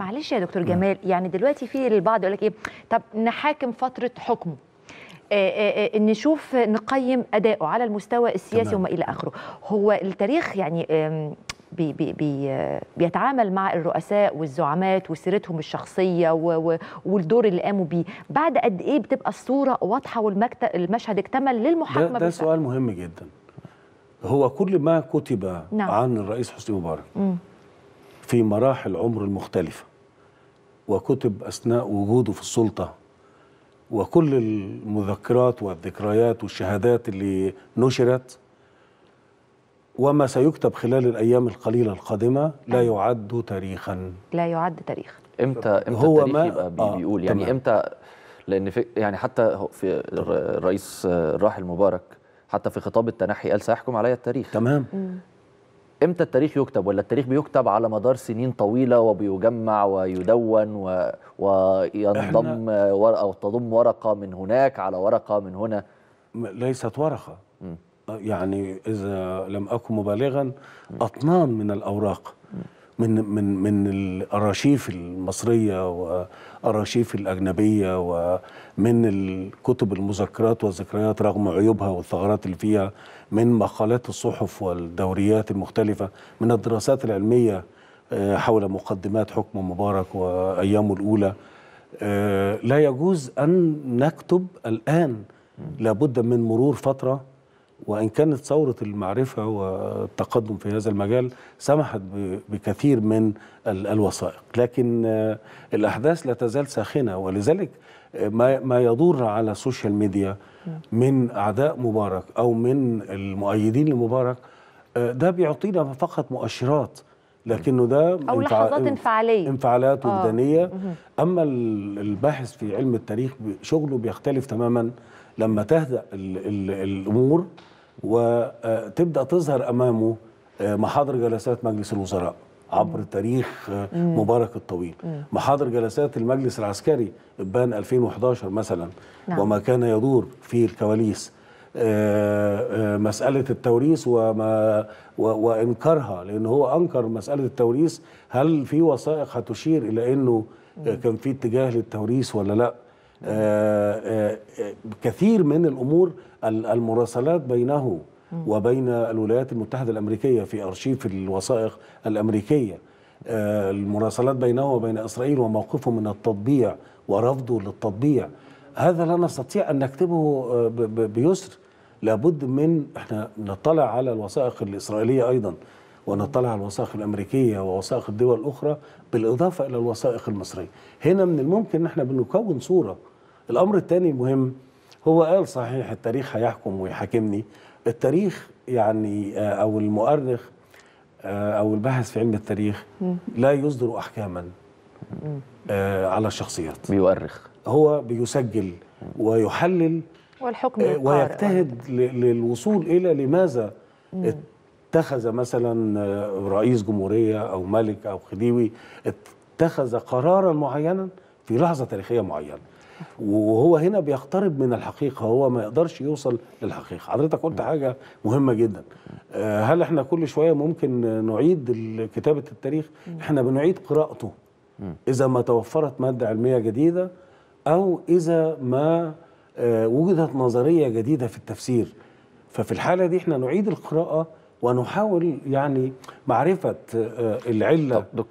معلش يا دكتور نعم. جمال يعني دلوقتي في البعض يقول لك ايه طب نحاكم فتره حكمه آآ آه، آآ آه، آه، نشوف نقيم اداؤه على المستوى السياسي تمام. وما الى اخره هو التاريخ يعني بي بي بي بيتعامل مع الرؤساء والزعمات وسيرتهم الشخصيه والدور اللي قاموا بيه بعد قد ايه بتبقى الصوره واضحه والمشهد اكتمل للمحاكمه ده, ده سؤال مهم جدا هو كل ما كتب نعم. عن الرئيس حسني مبارك م. في مراحل عمر المختلفة وكتب أثناء وجوده في السلطة وكل المذكرات والذكريات والشهادات اللي نشرت وما سيكتب خلال الأيام القليلة القادمة لا يعد تاريخا لا يعد تاريخا امتى امتى هو ما آه بيقول يعني تمام. امتى لان في يعني حتى في الرئيس آه، الراحل مبارك حتى في خطاب التنحي قال سيحكم علي التاريخ تمام امتى التاريخ يكتب ولا التاريخ بيكتب على مدار سنين طويله وبيجمع ويدون و... وينضم ورقه او تضم ورقه من هناك على ورقه من هنا ليست ورقه م. يعني اذا لم اكن مبالغا اطنان من الاوراق م. من من من الاراشيف المصريه واراشيف الاجنبيه ومن الكتب المذكرات والذكريات رغم عيوبها والثغرات اللي فيها من مقالات الصحف والدوريات المختلفه من الدراسات العلميه آه، حول مقدمات حكم مبارك وايامه الاولى آه، لا يجوز ان نكتب الان لابد من مرور فتره وإن كانت ثورة المعرفة والتقدم في هذا المجال سمحت بكثير من الوثائق لكن آه، الأحداث لا تزال ساخنة ولذلك آه، ما يدور على السوشيال ميديا نعم. من أعداء مبارك أو من المؤيدين لمبارك آه، ده بيعطينا فقط مؤشرات لكنه ده او لحظات انفعاليه انفعالات آه. وجدانيه اما الباحث في علم التاريخ شغله بيختلف تماما لما تهدأ ال ال الامور وتبدا آه، تظهر امامه آه، محاضر جلسات مجلس الوزراء عبر تاريخ آه، مبارك الطويل محاضر جلسات المجلس العسكري بان 2011 مثلا نعم. وما كان يدور في الكواليس آه، آه، مسألة التوريث وما وإنكارها لأن هو أنكر مسألة التوريث هل في وثائق هتشير إلى أنه كان في اتجاه للتوريث ولا لا آه، كثير من الأمور المراسلات بينه وبين الولايات المتحدة الأمريكية في أرشيف الوثائق الأمريكية المراسلات بينه وبين إسرائيل وموقفه من التطبيع ورفضه للتطبيع هذا لا نستطيع أن نكتبه بيسر لابد من احنا نطلع على الوثائق الاسرائيليه ايضا ونطلع على الوثائق الامريكيه ووثائق الدول الاخرى بالاضافه الى الوثائق المصريه. هنا من الممكن ان احنا بنكون صوره. الامر الثاني المهم هو قال صحيح التاريخ هيحكم ويحاكمني. التاريخ يعني آه، او المؤرخ آه، او الباحث في علم التاريخ لا يصدر احكاما آه، على الشخصيات. بيؤرخ. هو بيسجل ويحلل والحكم القارئ إيه، ويجتهد للوصول إلى لماذا اتخذ مثلا آه، رئيس جمهورية أو ملك أو خديوي اتخذ قرارا معينا في لحظة تاريخية معينة وهو هنا بيقترب من الحقيقة هو ما يقدرش يوصل للحقيقة حضرتك قلت حاجة مهمة جدا آه، هل احنا كل شوية ممكن نعيد كتابة التاريخ احنا بنعيد قراءته إذا ما توفرت مادة علمية جديدة أو إذا ما آه، وجدت نظريه جديده في التفسير ففي الحاله دي احنا نعيد القراءه ونحاول يعني معرفه آه، العله